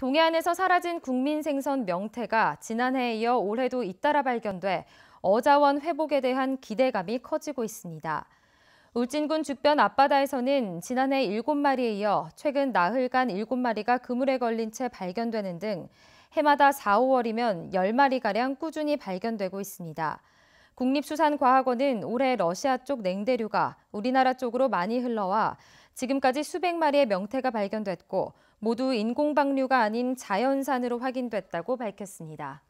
동해안에서 사라진 국민 생선 명태가 지난해에 이어 올해도 잇따라 발견돼 어자원 회복에 대한 기대감이 커지고 있습니다. 울진군 죽변 앞바다에서는 지난해 7마리에 이어 최근 나흘간 7마리가 그물에 걸린 채 발견되는 등 해마다 4, 5월이면 10마리가량 꾸준히 발견되고 있습니다. 국립수산과학원은 올해 러시아 쪽 냉대류가 우리나라 쪽으로 많이 흘러와 지금까지 수백 마리의 명태가 발견됐고 모두 인공박류가 아닌 자연산으로 확인됐다고 밝혔습니다.